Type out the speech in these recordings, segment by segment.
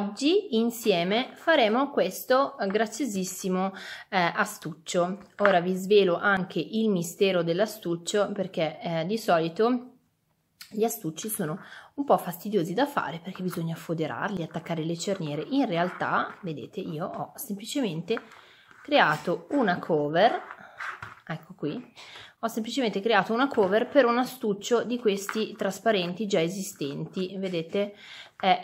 oggi insieme faremo questo eh, graziosissimo eh, astuccio. Ora vi svelo anche il mistero dell'astuccio perché eh, di solito gli astucci sono un po' fastidiosi da fare perché bisogna foderarli, attaccare le cerniere. In realtà, vedete, io ho semplicemente creato una cover, ecco qui, ho semplicemente creato una cover per un astuccio di questi trasparenti già esistenti vedete è,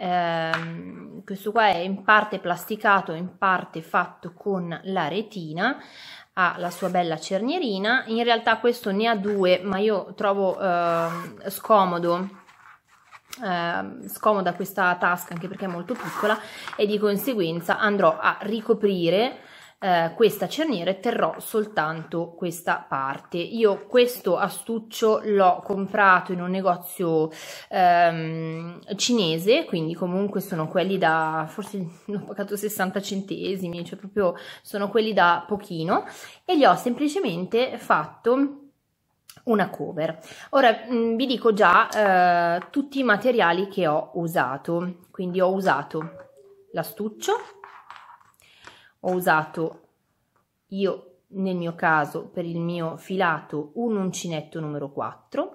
ehm, questo qua è in parte plasticato in parte fatto con la retina ha la sua bella cernierina in realtà questo ne ha due ma io trovo ehm, scomodo eh, scomoda questa tasca anche perché è molto piccola e di conseguenza andrò a ricoprire eh, questa cerniere terrò soltanto questa parte io questo astuccio l'ho comprato in un negozio ehm, cinese quindi comunque sono quelli da forse l'ho pagato 60 centesimi cioè proprio sono quelli da pochino e gli ho semplicemente fatto una cover. Ora mh, mm, vi dico già eh, tutti i materiali che ho usato, quindi ho usato l'astuccio, ho usato io nel mio caso per il mio filato un uncinetto numero 4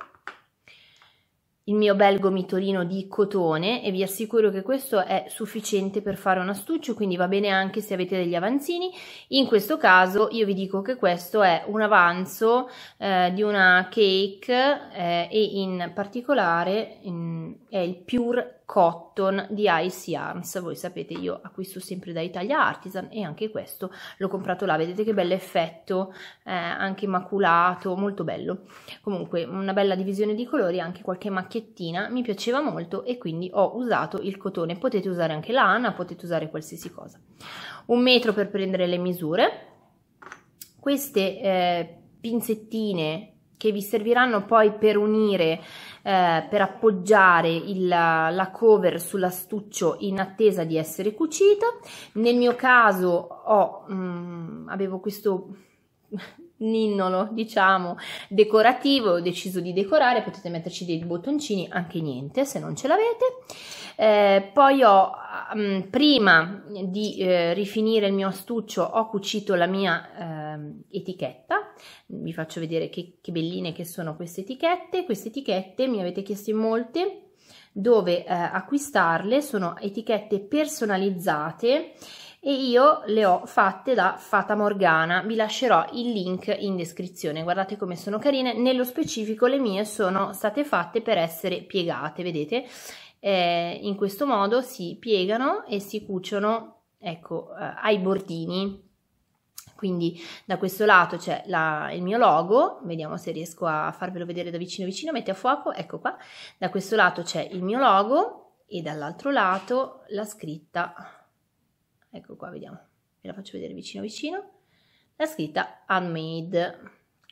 il mio bel gomitolino di cotone e vi assicuro che questo è sufficiente per fare un astuccio quindi va bene anche se avete degli avanzini in questo caso io vi dico che questo è un avanzo eh, di una cake eh, e in particolare in, è il pure Cotton di Ice Yarns, voi sapete io acquisto sempre da Italia Artisan e anche questo l'ho comprato là, vedete che bello effetto, eh, anche maculato, molto bello. Comunque una bella divisione di colori, anche qualche macchiettina, mi piaceva molto e quindi ho usato il cotone, potete usare anche lana, potete usare qualsiasi cosa. Un metro per prendere le misure, queste eh, pinzettine che vi serviranno poi per unire, eh, per appoggiare il, la cover sull'astuccio in attesa di essere cucita. Nel mio caso ho, mh, mm, avevo questo ninnolo, diciamo, decorativo, ho deciso di decorare, potete metterci dei bottoncini, anche niente se non ce l'avete. Eh, poi ho, mh, mm, prima di eh, rifinire il mio astuccio, ho cucito la mia eh, etichetta, vi faccio vedere che, che belline che sono queste etichette, queste etichette mi avete chiesto in molte dove eh, acquistarle, sono etichette personalizzate e io le ho fatte da Fata Morgana, vi lascerò il link in descrizione, guardate come sono carine, nello specifico le mie sono state fatte per essere piegate, vedete? Eh, in questo modo si piegano e si cuciono ecco, eh, ai bordini, quindi da questo lato c'è il mio logo, vediamo se riesco a farvelo vedere da vicino vicino, metti a fuoco, ecco qua, da questo lato c'è il mio logo e dall'altro lato la scritta ecco qua vediamo ve la faccio vedere vicino vicino la scritta handmade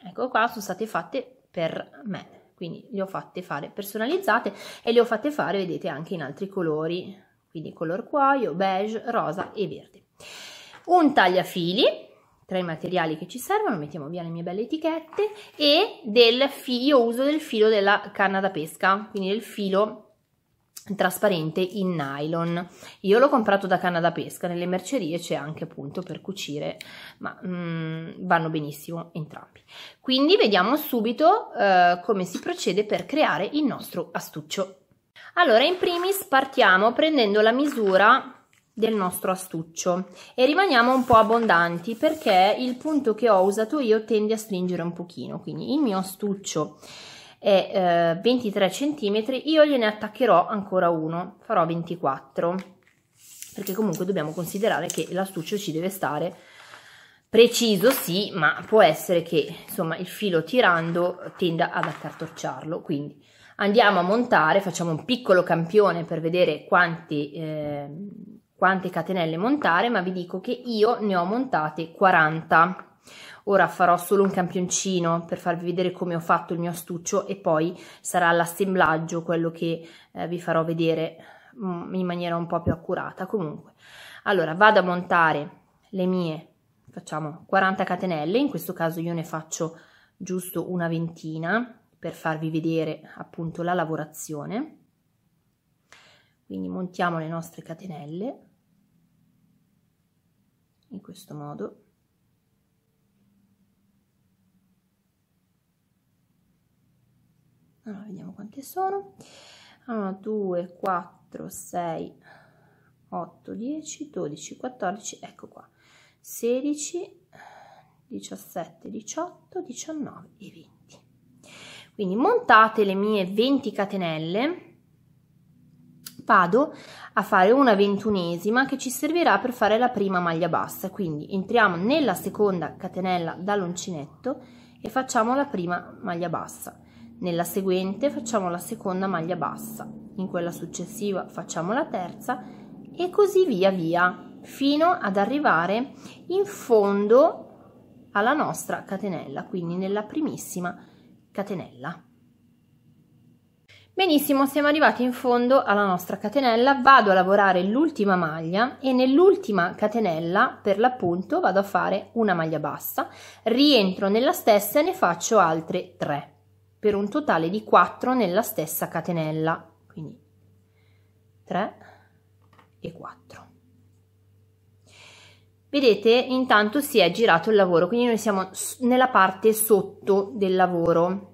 ecco qua sono state fatte per me quindi le ho fatte fare personalizzate e le ho fatte fare vedete anche in altri colori quindi color cuoio, beige, rosa e verde un tagliafili tra i materiali che ci servono, mettiamo via le mie belle etichette e del filo, io uso del filo della canna da pesca, quindi del filo trasparente in nylon io l'ho comprato da canna da pesca nelle mercerie c'è anche appunto per cucire ma mm, vanno benissimo entrambi quindi vediamo subito eh, come si procede per creare il nostro astuccio allora in primis partiamo prendendo la misura del nostro astuccio e rimaniamo un po' abbondanti perché il punto che ho usato io tende a stringere un pochino quindi il mio astuccio è eh, 23 cm, io gliene attaccherò ancora uno, farò 24, perché comunque dobbiamo considerare che l'astuccio ci deve stare preciso sì, ma può essere che insomma il filo tirando tenda ad accartocciarlo, quindi andiamo a montare, facciamo un piccolo campione per vedere quanti, eh, quante catenelle montare, ma vi dico che io ne ho montate 40 Ora farò solo un campioncino per farvi vedere come ho fatto il mio astuccio e poi sarà l'assemblaggio quello che eh, vi farò vedere mm, in maniera un po' più accurata. Comunque, allora vado a montare le mie, facciamo 40 catenelle, in questo caso io ne faccio giusto una ventina per farvi vedere appunto la lavorazione. Quindi montiamo le nostre catenelle in questo modo. allora vediamo quante sono 1 2 4 6 8 10 12 14 ecco qua 16 17 18 19 e 20 quindi montate le mie 20 catenelle vado a fare una ventunesima che ci servirà per fare la prima maglia bassa quindi entriamo nella seconda catenella dall'uncinetto e facciamo la prima maglia bassa nella seguente facciamo la seconda maglia bassa in quella successiva facciamo la terza e così via via fino ad arrivare in fondo alla nostra catenella quindi nella primissima catenella benissimo siamo arrivati in fondo alla nostra catenella vado a lavorare l'ultima maglia e nell'ultima catenella per l'appunto vado a fare una maglia bassa rientro nella stessa e ne faccio altre 3 per un totale di 4 nella stessa catenella, quindi 3 e 4. Vedete, intanto si è girato il lavoro, quindi noi siamo nella parte sotto del lavoro.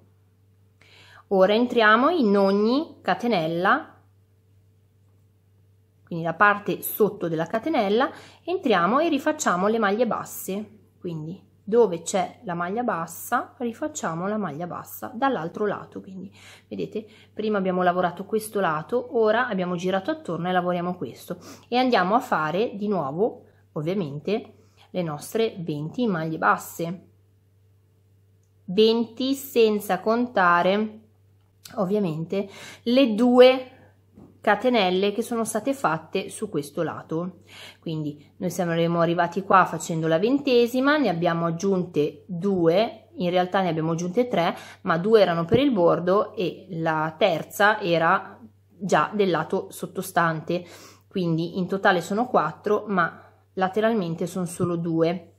Ora entriamo in ogni catenella, quindi la parte sotto della catenella, entriamo e rifacciamo le maglie basse, quindi dove c'è la maglia bassa rifacciamo la maglia bassa dall'altro lato quindi vedete prima abbiamo lavorato questo lato ora abbiamo girato attorno e lavoriamo questo e andiamo a fare di nuovo ovviamente le nostre 20 maglie basse 20 senza contare ovviamente le due catenelle che sono state fatte su questo lato quindi noi saremmo arrivati qua facendo la ventesima ne abbiamo aggiunte due in realtà ne abbiamo aggiunte tre ma due erano per il bordo e la terza era già del lato sottostante quindi in totale sono quattro ma lateralmente sono solo due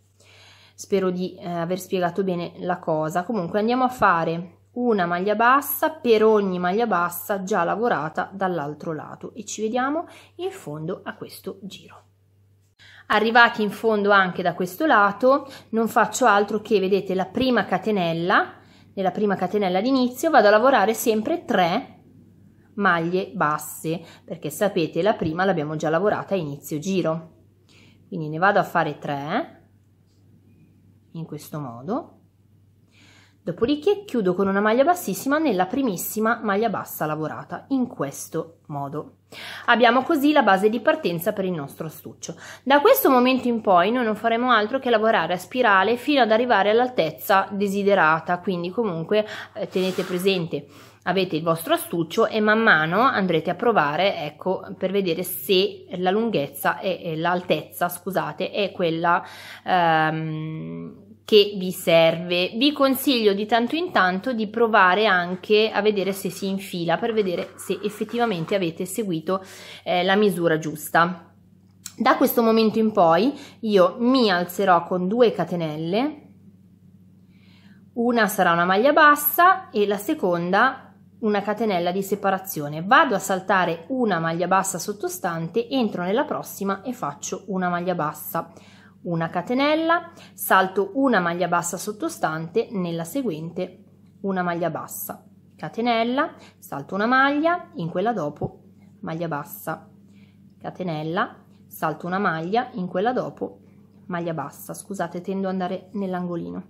spero di eh, aver spiegato bene la cosa comunque andiamo a fare una maglia bassa per ogni maglia bassa già lavorata dall'altro lato e ci vediamo in fondo a questo giro. Arrivati in fondo anche da questo lato non faccio altro che vedete la prima catenella, nella prima catenella d'inizio vado a lavorare sempre 3 maglie basse perché sapete la prima l'abbiamo già lavorata a inizio giro quindi ne vado a fare 3 in questo modo Dopodiché chiudo con una maglia bassissima nella primissima maglia bassa lavorata, in questo modo. Abbiamo così la base di partenza per il nostro astuccio. Da questo momento in poi noi non faremo altro che lavorare a spirale fino ad arrivare all'altezza desiderata, quindi comunque eh, tenete presente avete il vostro astuccio e man mano andrete a provare ecco per vedere se la lunghezza e l'altezza scusate è quella ehm, che vi serve. Vi consiglio di tanto in tanto di provare anche a vedere se si infila per vedere se effettivamente avete seguito eh, la misura giusta. Da questo momento in poi io mi alzerò con due catenelle, una sarà una maglia bassa e la seconda una catenella di separazione. Vado a saltare una maglia bassa sottostante, entro nella prossima e faccio una maglia bassa una catenella, salto una maglia bassa sottostante, nella seguente una maglia bassa, catenella, salto una maglia, in quella dopo maglia bassa, catenella, salto una maglia, in quella dopo maglia bassa, scusate tendo ad andare nell'angolino,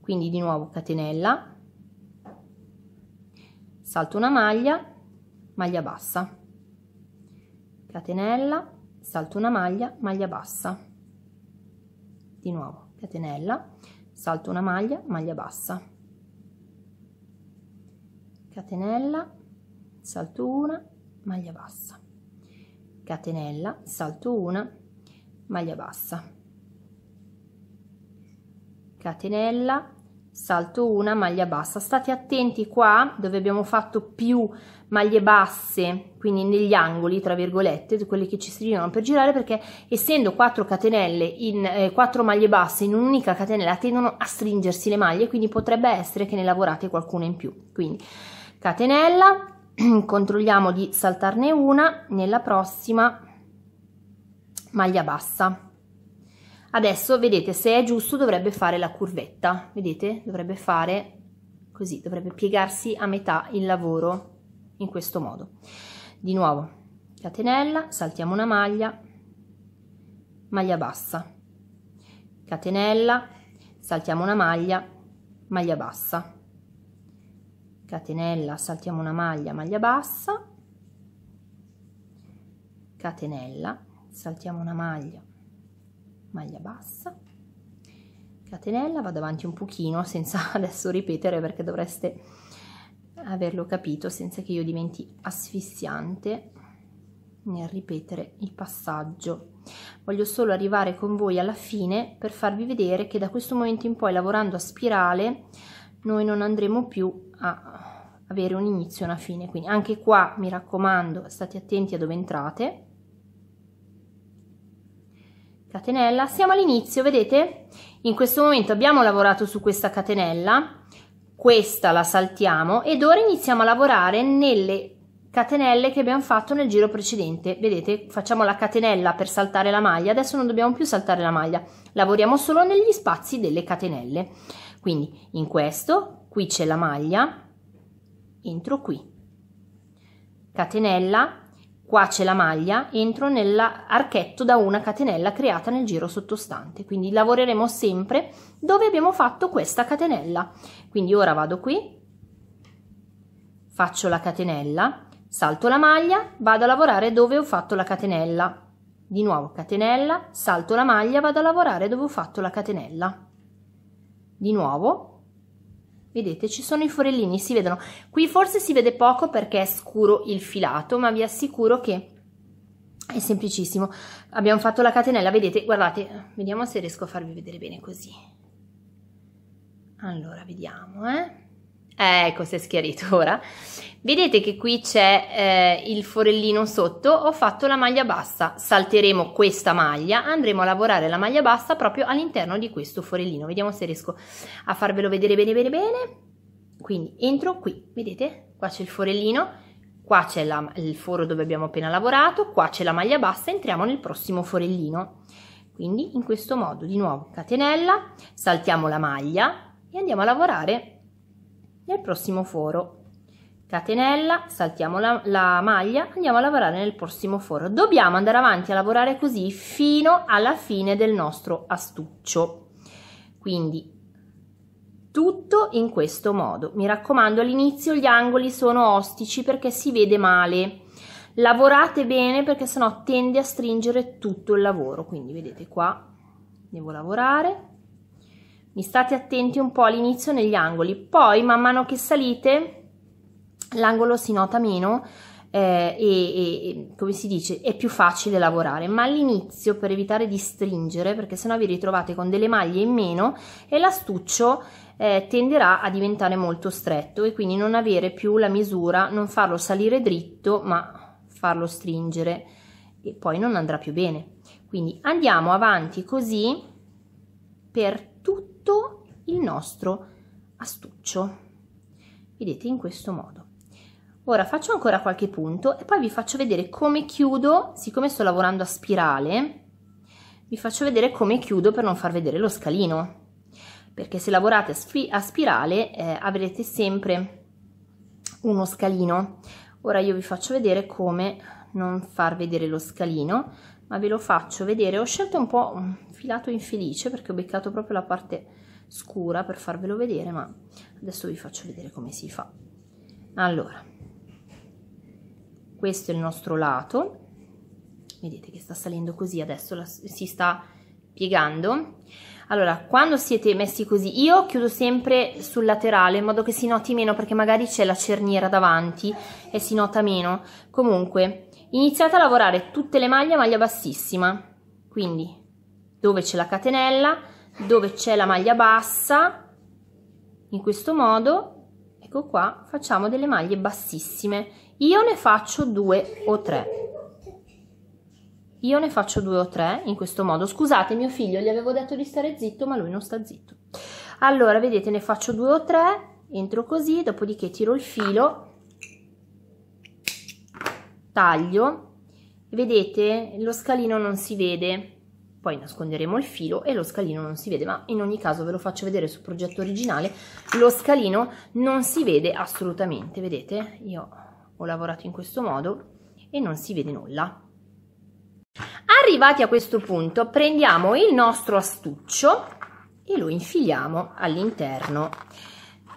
quindi di nuovo catenella, salto una maglia, maglia bassa, catenella, salto una maglia, maglia bassa, di nuovo catenella salto una maglia maglia bassa catenella salto una maglia bassa catenella salto una maglia bassa catenella salto una maglia bassa state attenti qua dove abbiamo fatto più maglie basse quindi negli angoli tra virgolette quelle che ci servivano per girare perché essendo 4 catenelle in eh, 4 maglie basse in un'unica catenella tendono a stringersi le maglie quindi potrebbe essere che ne lavorate qualcuna in più quindi catenella controlliamo di saltarne una nella prossima maglia bassa Adesso vedete se è giusto dovrebbe fare la curvetta, vedete? Dovrebbe fare così, dovrebbe piegarsi a metà il lavoro in questo modo. Di nuovo, catenella, saltiamo una maglia, maglia bassa, catenella, saltiamo una maglia, maglia bassa, catenella, saltiamo una maglia, maglia bassa, catenella, saltiamo una maglia, maglia bassa catenella vado avanti un pochino senza adesso ripetere perché dovreste averlo capito senza che io diventi asfissiante nel ripetere il passaggio voglio solo arrivare con voi alla fine per farvi vedere che da questo momento in poi lavorando a spirale noi non andremo più a avere un inizio e una fine quindi anche qua mi raccomando state attenti a dove entrate catenella siamo all'inizio vedete in questo momento abbiamo lavorato su questa catenella questa la saltiamo ed ora iniziamo a lavorare nelle catenelle che abbiamo fatto nel giro precedente vedete facciamo la catenella per saltare la maglia adesso non dobbiamo più saltare la maglia lavoriamo solo negli spazi delle catenelle quindi in questo qui c'è la maglia entro qui catenella qua c'è la maglia, entro nell'archetto da una catenella creata nel giro sottostante. Quindi lavoreremo sempre dove abbiamo fatto questa catenella. Quindi ora vado qui, faccio la catenella, salto la maglia, vado a lavorare dove ho fatto la catenella. Di nuovo catenella, salto la maglia, vado a lavorare dove ho fatto la catenella. Di nuovo vedete ci sono i forellini si vedono qui forse si vede poco perché è scuro il filato ma vi assicuro che è semplicissimo abbiamo fatto la catenella vedete guardate vediamo se riesco a farvi vedere bene così allora vediamo eh eh, ecco, si è schiarito ora. Vedete che qui c'è eh, il forellino sotto, ho fatto la maglia bassa, salteremo questa maglia, andremo a lavorare la maglia bassa proprio all'interno di questo forellino, vediamo se riesco a farvelo vedere bene bene bene, quindi entro qui, vedete? Qua c'è il forellino, qua c'è il foro dove abbiamo appena lavorato, qua c'è la maglia bassa, entriamo nel prossimo forellino, quindi in questo modo di nuovo catenella, saltiamo la maglia e andiamo a lavorare nel prossimo foro catenella, saltiamo la, la, maglia, andiamo a lavorare nel prossimo foro. Dobbiamo andare avanti a lavorare così fino alla fine del nostro astuccio. Quindi tutto in questo modo. Mi raccomando, all'inizio gli angoli sono ostici perché si vede male. Lavorate bene perché sennò tende a stringere tutto il lavoro. Quindi vedete qua, devo lavorare, mi state attenti un po' all'inizio negli angoli, poi man mano che salite l'angolo si nota meno eh, e, e, come si dice è più facile lavorare, ma all'inizio per evitare di stringere perché sennò vi ritrovate con delle maglie in meno e l'astuccio eh, tenderà a diventare molto stretto e quindi non avere più la misura, non farlo salire dritto ma farlo stringere e poi non andrà più bene. Quindi andiamo avanti così per tutto tutto il nostro astuccio vedete in questo modo ora faccio ancora qualche punto e poi vi faccio vedere come chiudo siccome sto lavorando a spirale vi faccio vedere come chiudo per non far vedere lo scalino perché se lavorate a spirale eh, avrete sempre uno scalino ora io vi faccio vedere come non far vedere lo scalino ma ve lo faccio vedere ho scelto un po' un filato infelice perché ho beccato proprio la parte scura per farvelo vedere ma adesso vi faccio vedere come si fa allora questo è il nostro lato vedete che sta salendo così adesso la, si sta piegando allora quando siete messi così io chiudo sempre sul laterale in modo che si noti meno perché magari c'è la cerniera davanti e si nota meno comunque Iniziate a lavorare tutte le maglie a maglia bassissima, quindi dove c'è la catenella, dove c'è la maglia bassa, in questo modo, ecco qua, facciamo delle maglie bassissime. Io ne faccio due o tre. Io ne faccio due o tre in questo modo. Scusate, mio figlio gli avevo detto di stare zitto, ma lui non sta zitto. Allora, vedete, ne faccio due o tre, entro così, dopodiché tiro il filo taglio vedete lo scalino non si vede poi nasconderemo il filo e lo scalino non si vede ma in ogni caso ve lo faccio vedere sul progetto originale lo scalino non si vede assolutamente vedete io ho lavorato in questo modo e non si vede nulla arrivati a questo punto prendiamo il nostro astuccio e lo infiliamo all'interno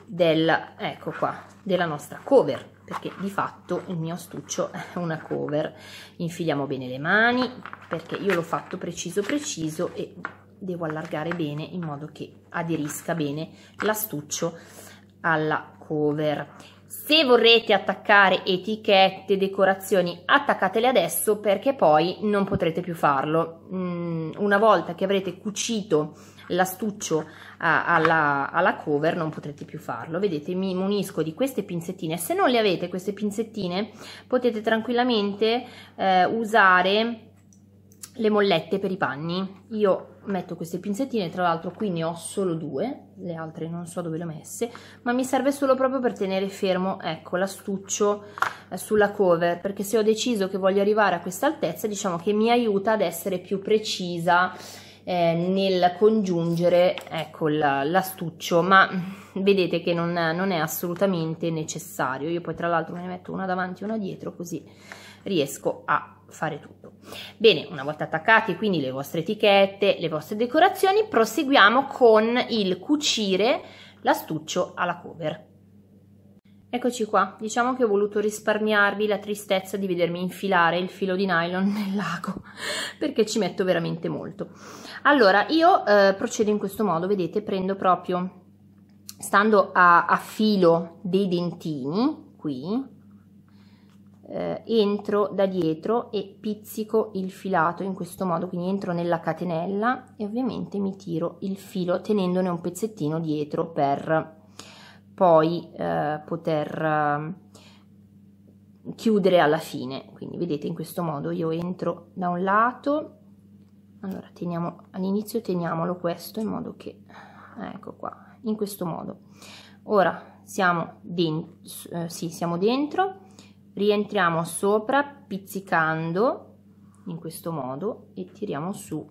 del ecco qua della nostra cover perché di fatto il mio astuccio è una cover infiliamo bene le mani perché io l'ho fatto preciso preciso e devo allargare bene in modo che aderisca bene l'astuccio alla cover se vorrete attaccare etichette, decorazioni, attaccatele adesso perché poi non potrete più farlo. Mm, una volta che avrete cucito l'astuccio alla, alla, cover non potrete più farlo vedete mi munisco di queste pinzettine se non le avete queste pinzettine potete tranquillamente eh, usare le mollette per i panni io metto queste pinzettine tra l'altro qui ne ho solo due le altre non so dove le ho messe ma mi serve solo proprio per tenere fermo ecco l'astuccio eh, sulla cover perché se ho deciso che voglio arrivare a questa altezza diciamo che mi aiuta ad essere più precisa eh, nel congiungere ecco, l'astuccio, ma vedete che non, non, è assolutamente necessario. Io poi tra l'altro me ne metto una davanti e una dietro così riesco a fare tutto. Bene, una volta attaccati quindi le vostre etichette, le vostre decorazioni, proseguiamo con il cucire l'astuccio alla cover. Eccoci qua, diciamo che ho voluto risparmiarvi la tristezza di vedermi infilare il filo di nylon nel lago, perché ci metto veramente molto. Allora, io eh, procedo in questo modo, vedete, prendo proprio, stando a, a filo dei dentini, qui, eh, entro da dietro e pizzico il filato in questo modo, quindi entro nella catenella e ovviamente mi tiro il filo tenendone un pezzettino dietro per poi eh, poter ehm, chiudere alla fine quindi vedete in questo modo io entro da un lato allora teniamo all'inizio teniamolo questo in modo che eh, ecco qua in questo modo ora siamo dentro eh, sì siamo dentro rientriamo sopra pizzicando in questo modo e tiriamo su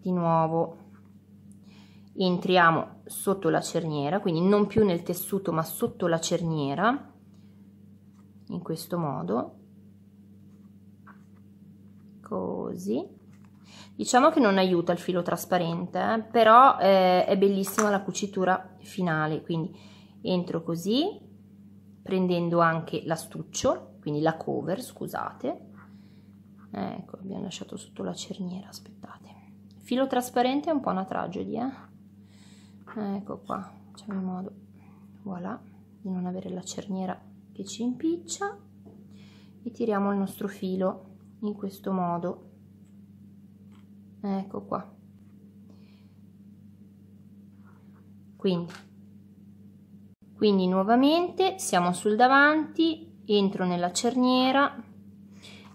di nuovo entriamo sotto la cerniera quindi non più nel tessuto ma sotto la cerniera in questo modo così diciamo che non aiuta il filo trasparente eh, però eh, è bellissima la cucitura finale quindi entro così prendendo anche l'astuccio quindi la cover scusate ecco abbiamo lasciato sotto la cerniera aspettate filo trasparente è un po' una tragedia eh? Eh, ecco qua facciamo in modo voilà di non avere la cerniera che ci impiccia e tiriamo il nostro filo in questo modo ecco qua quindi, quindi nuovamente siamo sul davanti entro nella cerniera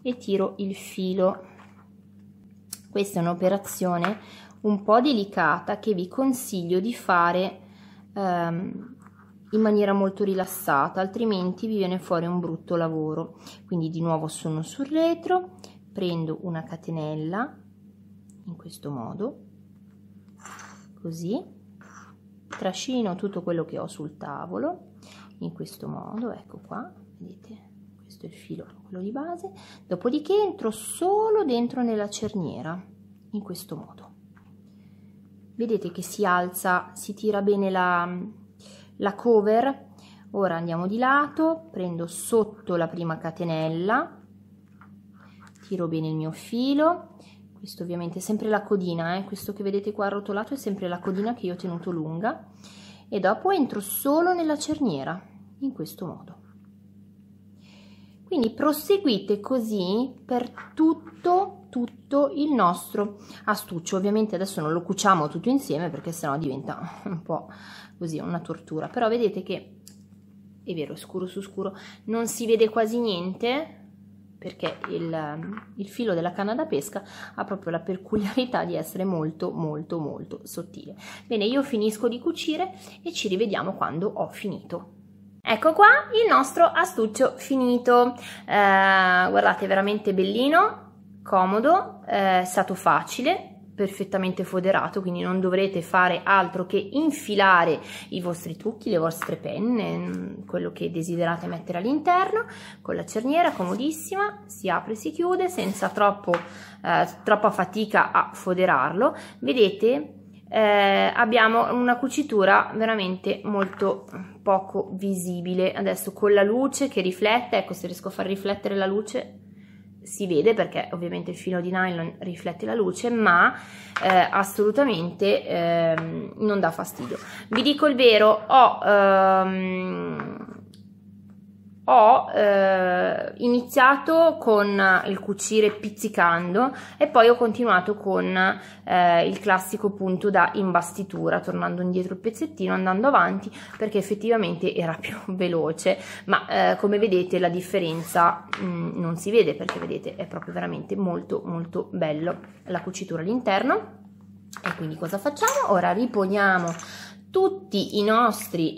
e tiro il filo questa è un'operazione un po' delicata che vi consiglio di fare ehm, in maniera molto rilassata altrimenti vi viene fuori un brutto lavoro quindi di nuovo sono sul retro prendo una catenella in questo modo così trascino tutto quello che ho sul tavolo in questo modo ecco qua vedete questo è il filo quello di base dopodiché entro solo dentro nella cerniera in questo modo vedete che si alza, si tira bene la, la cover. Ora andiamo di lato, prendo sotto la prima catenella, tiro bene il mio filo, questo ovviamente è sempre la codina, eh? questo che vedete qua arrotolato è sempre la codina che io ho tenuto lunga e dopo entro solo nella cerniera, in questo modo. Quindi proseguite così per tutto tutto il nostro astuccio ovviamente adesso non lo cuciamo tutto insieme perché sennò diventa un po' così una tortura però vedete che è vero scuro su scuro non si vede quasi niente perché il, il, filo della canna da pesca ha proprio la peculiarità di essere molto molto molto sottile bene io finisco di cucire e ci rivediamo quando ho finito Ecco qua il nostro astuccio finito, eh, guardate veramente bellino, comodo, è stato facile, perfettamente foderato, quindi non dovrete fare altro che infilare i vostri trucchi, le vostre penne, mm, quello che desiderate mettere all'interno, con la cerniera comodissima, si apre e si chiude senza troppo, eh, troppa fatica a foderarlo. Vedete, eh, abbiamo una cucitura veramente molto poco visibile. Adesso con la luce che riflette, ecco se riesco a far riflettere la luce si vede perché ovviamente il filo di nylon riflette la luce ma eh, assolutamente eh, non dà fastidio vi dico il vero ho ehm, ho eh, iniziato con eh, il cucire pizzicando e poi ho continuato con eh, il classico punto da imbastitura, tornando indietro il pezzettino, andando avanti perché effettivamente era più veloce, ma eh, come vedete la differenza mh, mm, non si vede perché vedete è proprio veramente molto molto bello la cucitura all'interno e quindi cosa facciamo? Ora riponiamo tutti i nostri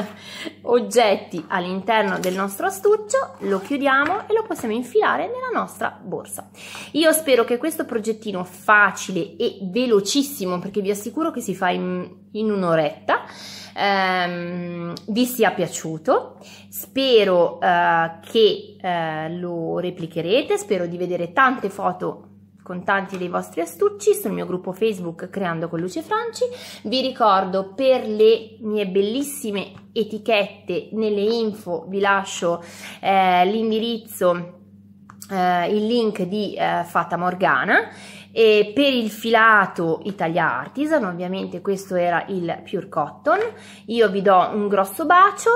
oggetti all'interno del nostro astuccio, lo chiudiamo e lo possiamo infilare nella nostra borsa. Io spero che questo progettino facile e velocissimo, perché vi assicuro che si fa in, in un'oretta, ehm, vi sia piaciuto. Spero eh, che eh, lo replicherete, spero di vedere tante foto con tanti dei vostri astucci sul mio gruppo Facebook Creando con Luce Franci. Vi ricordo per le mie bellissime etichette nelle info vi lascio eh, l'indirizzo, eh, il link di eh, Fata Morgana. E per il filato Italia Artisan, ovviamente questo era il Pure Cotton, io vi do un grosso bacio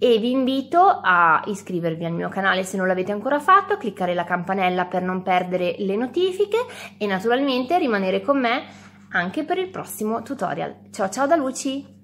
e vi invito a iscrivervi al mio canale se non l'avete ancora fatto, cliccare la campanella per non perdere le notifiche e naturalmente rimanere con me anche per il prossimo tutorial. Ciao ciao da Luci!